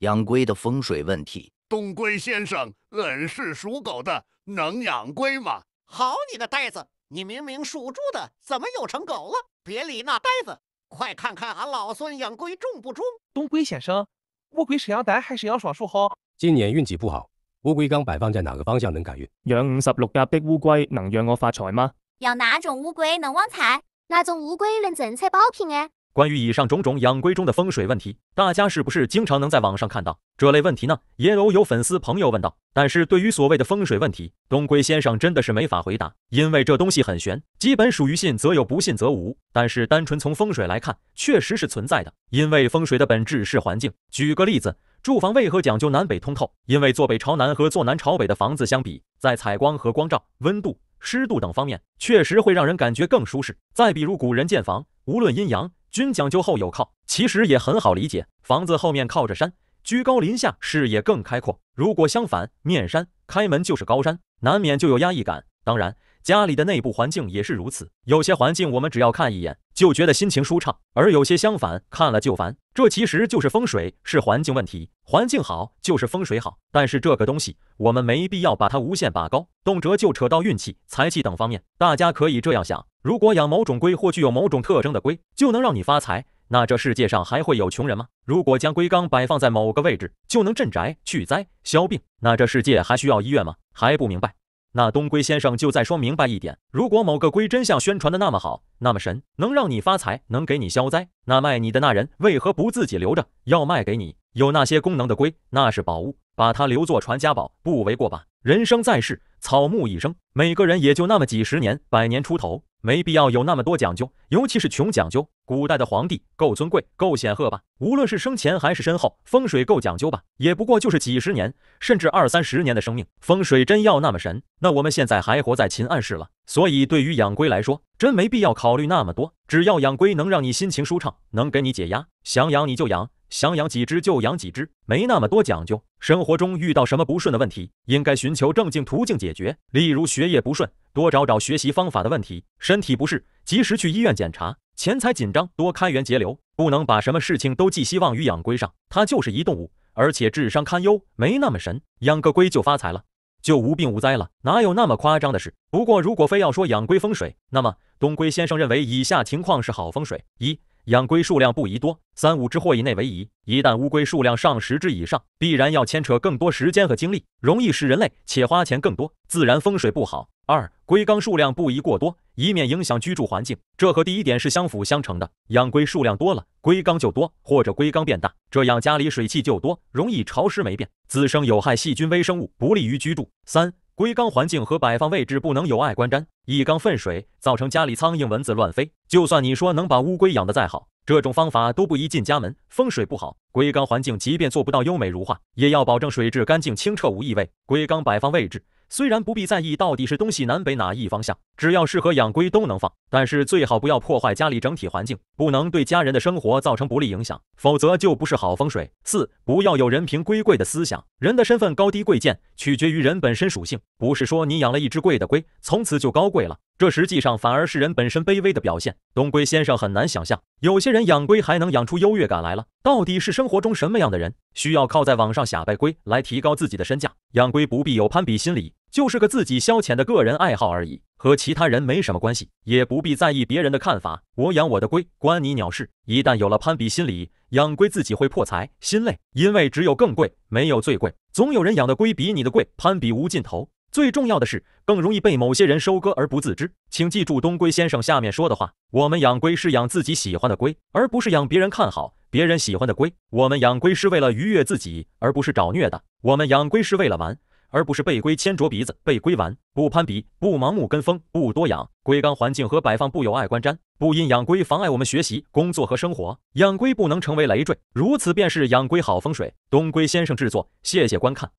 养龟的风水问题。东龟先生，俺是属狗的，能养龟吗？好，你个呆子，你明明属猪的，怎么又成狗了？别理那呆子，快看看俺老孙养龟中不中？东龟先生，乌龟是要单还是要耍数好？今年运气不好，乌龟缸摆放在哪个方向能改运？养五十六甲的乌龟能让我发财吗？养哪种乌龟能旺财？哪种乌龟能政财保平安？关于以上种种养龟中的风水问题，大家是不是经常能在网上看到这类问题呢？也有有粉丝朋友问到，但是对于所谓的风水问题，东龟先生真的是没法回答，因为这东西很玄，基本属于信则有，不信则无。但是单纯从风水来看，确实是存在的，因为风水的本质是环境。举个例子，住房为何讲究南北通透？因为坐北朝南和坐南朝北的房子相比，在采光和光照、温度、湿度等方面，确实会让人感觉更舒适。再比如古人建房，无论阴阳。均讲究后有靠，其实也很好理解。房子后面靠着山，居高临下，视野更开阔。如果相反面山，开门就是高山，难免就有压抑感。当然，家里的内部环境也是如此。有些环境我们只要看一眼。就觉得心情舒畅，而有些相反，看了就烦。这其实就是风水，是环境问题。环境好就是风水好，但是这个东西我们没必要把它无限拔高，动辄就扯到运气、财气等方面。大家可以这样想：如果养某种龟或具有某种特征的龟就能让你发财，那这世界上还会有穷人吗？如果将龟缸摆放在某个位置就能镇宅、去灾、消病，那这世界还需要医院吗？还不明白？那东归先生就再说明白一点：如果某个龟真相宣传的那么好，那么神，能让你发财，能给你消灾，那卖你的那人为何不自己留着，要卖给你？有那些功能的龟，那是宝物，把它留作传家宝不为过吧？人生在世，草木一生，每个人也就那么几十年、百年出头，没必要有那么多讲究，尤其是穷讲究。古代的皇帝够尊贵、够显赫吧？无论是生前还是身后，风水够讲究吧？也不过就是几十年，甚至二三十年的生命。风水真要那么神，那我们现在还活在秦暗世了。所以，对于养龟来说，真没必要考虑那么多。只要养龟能让你心情舒畅，能给你解压，想养你就养。想养几只就养几只，没那么多讲究。生活中遇到什么不顺的问题，应该寻求正经途径解决。例如学业不顺，多找找学习方法的问题；身体不适，及时去医院检查；钱财紧张，多开源节流。不能把什么事情都寄希望于养龟上，它就是一动物，而且智商堪忧，没那么神。养个龟就发财了，就无病无灾了？哪有那么夸张的事？不过如果非要说养龟风水，那么东龟先生认为以下情况是好风水：一。养龟数量不宜多，三五只或以内为宜。一旦乌龟数量上十只以上，必然要牵扯更多时间和精力，容易使人类且花钱更多，自然风水不好。二、龟缸数量不宜过多，以免影响居住环境。这和第一点是相辅相成的。养龟数量多了，龟缸就多或者龟缸变大，这样家里水气就多，容易潮湿霉变，滋生有害细菌微生物，不利于居住。三龟缸环境和摆放位置不能有碍观瞻，一缸粪水造成家里苍蝇蚊子乱飞。就算你说能把乌龟养得再好，这种方法都不宜进家门风水不好。龟缸环境即便做不到优美如画，也要保证水质干净清澈无异味。龟缸摆放位置。虽然不必在意到底是东西南北哪一方向，只要适合养龟都能放，但是最好不要破坏家里整体环境，不能对家人的生活造成不利影响，否则就不是好风水。四，不要有人凭龟贵的思想，人的身份高低贵贱取决于人本身属性，不是说你养了一只贵的龟，从此就高贵了。这实际上反而是人本身卑微的表现。东龟先生很难想象，有些人养龟还能养出优越感来了。到底是生活中什么样的人，需要靠在网上瞎掰龟来提高自己的身价？养龟不必有攀比心理，就是个自己消遣的个人爱好而已，和其他人没什么关系，也不必在意别人的看法。我养我的龟，关你鸟事。一旦有了攀比心理，养龟自己会破财心累，因为只有更贵，没有最贵。总有人养的龟比你的贵，攀比无尽头。最重要的是，更容易被某些人收割而不自知。请记住东龟先生下面说的话：我们养龟是养自己喜欢的龟，而不是养别人看好、别人喜欢的龟；我们养龟是为了愉悦自己，而不是找虐的；我们养龟是为了玩，而不是被龟牵着鼻子被龟玩。不攀比，不盲目跟风，不多养。龟缸环境和摆放不有碍观瞻，不因养龟妨碍我们学习、工作和生活。养龟不能成为累赘，如此便是养龟好风水。东龟先生制作，谢谢观看。